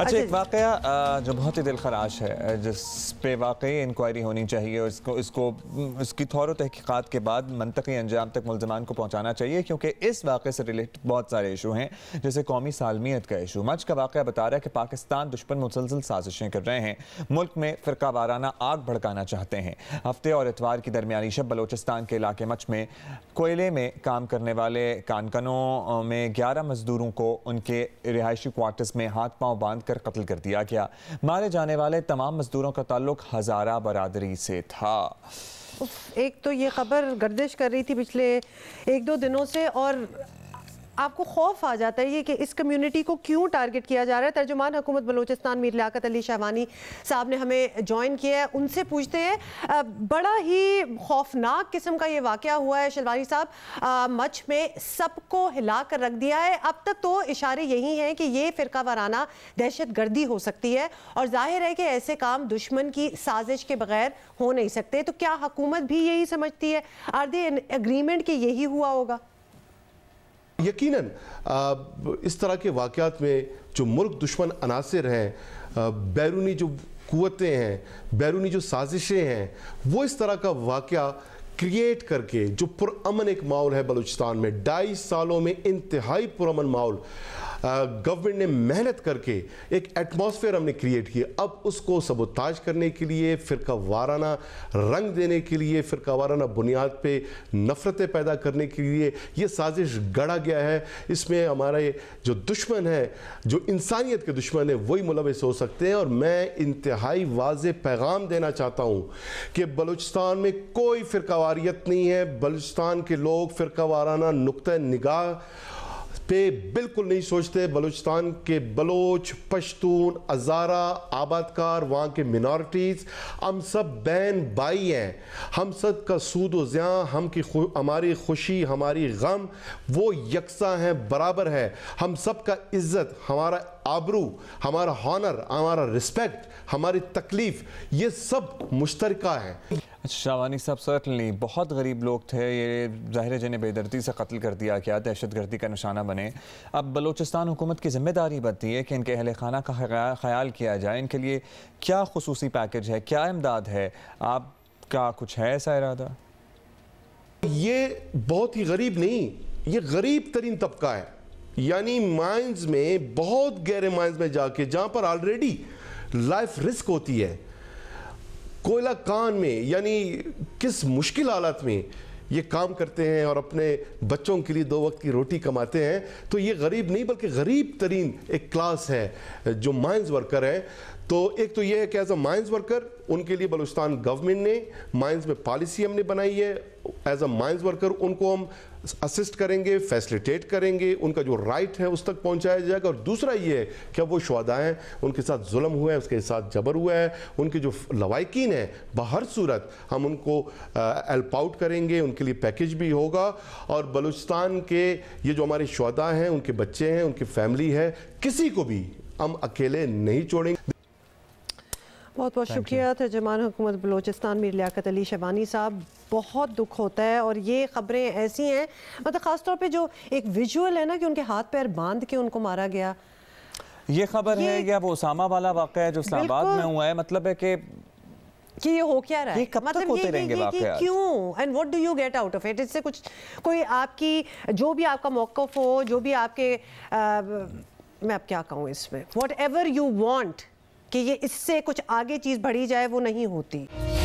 अच्छा, अच्छा एक वाक़ जो बहुत ही दिल खराश है जिस पे वाकई इंक्वायरी होनी चाहिए और इसको इसको इसकी थौर तहकीक़ात के बाद मनतकी अंजाम तक मुलजमान को पहुँचाना चाहिए क्योंकि इस वाक़े से रिलेटेड बहुत सारे इशू हैं जैसे कौमी सालमियत का इशू मच का वाक़ बता रहा है कि पाकिस्तान दुश्मन मुसलसल साजिशें कर रहे हैं मुल्क में फ़िरका वाराना आग भड़काना चाहते हैं हफ्ते और एतवार की दरमिया शब बलोचिस्तान के इलाके मच में कोयले में काम करने वाले कानकनों में ग्यारह मजदूरों को उनके रिहायशी क्वार्टर्स में हाथ पाँव बांध कर कत्ल कर दिया गया मारे जाने वाले तमाम मजदूरों का ताल्लुक हज़ारा बरदरी से था एक तो ये खबर गर्दिश कर रही थी पिछले एक दो दिनों से और आपको खौफ आ जाता है ये कि इस कम्युनिटी को क्यों टारगेट किया जा रहा है तर्जुमान हुकूमत बलूचिस्तान मीर लियाकत अली शाहवानी साहब ने हमें ज्वाइन किया है उनसे पूछते हैं बड़ा ही खौफनाक किस्म का ये वाक़ हुआ है शलवानी साहब मच में सबको हिला कर रख दिया है अब तक तो इशारे यही हैं कि ये फ़िरका वाराना दहशत गर्दी हो सकती है और जाहिर है कि ऐसे काम दुश्मन की साजिश के बगैर हो नहीं सकते तो क्या हुकूमत भी यही समझती है आर दे एग्रीमेंट कि यही हुआ होगा यकीनन इस तरह के वाक़ात में जो मुल्क दुश्मन अनासर हैं बैरूनी जो कुतें हैं बैरूनी जो साजिशें हैं वो इस तरह का वाक़ क्रिएट करके जो पुरमन एक माहौल है बलूचिस्तान में ढाई सालों में इंतहाई पुरमन माहौल गवर्नमेंट ने मेहनत करके एक एटमॉस्फेयर हमने क्रिएट किया अब उसको सबोताज करने के लिए फ़िरका वाराना रंग देने के लिए फ़िरका वाराना बुनियाद पर नफ़रतें पैदा करने के लिए ये साजिश गढ़ा गया है इसमें हमारे जो दुश्मन है जो इंसानियत के दुश्मन है वही मुलविस हो सकते हैं और मैं इंतहाई वाज पैगाम देना चाहता हूँ कि बलूचिस्तान में कोई फ़िरकावारियत नहीं है बलूचिस्तान के लोग फ़िरका वाराना नुक़ निगाह पे बिल्कुल नहीं सोचते बलूचिस्तान के बलोच पश्तून हज़ारा आबादकार वहाँ के मिनॉरिटीज़ हम सब बहन भाई हैं हम सब का सूद व ज़्या हम की हमारी खुशी हमारी गम वो यकसा हैं बराबर है हम सब का इज़्ज़त हमारा आबरू हमारा हॉनर हमारा रिस्पेक्ट हमारी तकलीफ़ ये सब मुश्तरका है अच्छा, शावानी साहब सर्टनली बहुत गरीब लोग थे ये ज़ाहिर जिन्हें बेदर्दी से कत्ल कर दिया गया दहशत गर्दी का निशाना बने अब बलोचिस्तान हुकूमत की जिम्मेदारी बनती है कि इनके अहल खाना का ख्याल किया जाए इनके लिए क्या खसूसी पैकेज है क्या इमदाद है आपका कुछ है ऐसा इरादा ये बहुत ही गरीब नहीं ये गरीब तरीन तबका है यानी माइंस में बहुत गहरे माइंस में जाके जहाँ पर ऑलरेडी लाइफ रिस्क होती है कोयला कान में यानी किस मुश्किल हालत में ये काम करते हैं और अपने बच्चों के लिए दो वक्त की रोटी कमाते हैं तो ये गरीब नहीं बल्कि गरीब तरीन एक क्लास है जो माइंस वर्कर हैं तो एक तो ये है कि एज अ माइंस वर्कर उनके लिए बलूचिस्तान गवर्नमेंट ने माइंस में पॉलिसी हमने बनाई है एज अ माइंस वर्कर उनको हम असिस्ट करेंगे फैसिलिटेट करेंगे उनका जो राइट है उस तक पहुंचाया जाएगा और दूसरा ये है कि अब वो शुदा हैं उनके साथ जुल्म हुआ है उसके साथ जबर हुआ है उनके जो लवाकिन हैं बहर सूरत हम उनको हेल्प आउट करेंगे उनके लिए पैकेज भी होगा और बलूचिस्तान के ये जो हमारे शुदा हैं उनके बच्चे हैं उनकी फैमिली है किसी को भी हम अकेले नहीं छोड़ेंगे बहुत बहुत शुक्रिया तर्जमान हुकूमत बलोचिस्तान मीर लियाकत अली शबानी साहब बहुत दुख होता है और ये ख़बरें ऐसी हैं मतलब ख़ास तौर पे जो एक विजुअल है ना कि उनके हाथ पैर बांध के उनको मारा गया ये खबर है या वो उसामा वाला वाक़ है जो इस्लामाबाद में हुआ है मतलब है कि कि ये हो क्या रहा है कब मतलब तक होते ये, रहेंगे ये, ये, क्यों and what do you get out of it इससे कुछ कोई आपकी जो भी आपका मौकफ हो जो भी आपके आ, मैं अब क्या कहूँ इसमें वॉट एवर यू वॉन्ट कि ये इससे कुछ आगे चीज़ बढ़ी जाए वो नहीं होती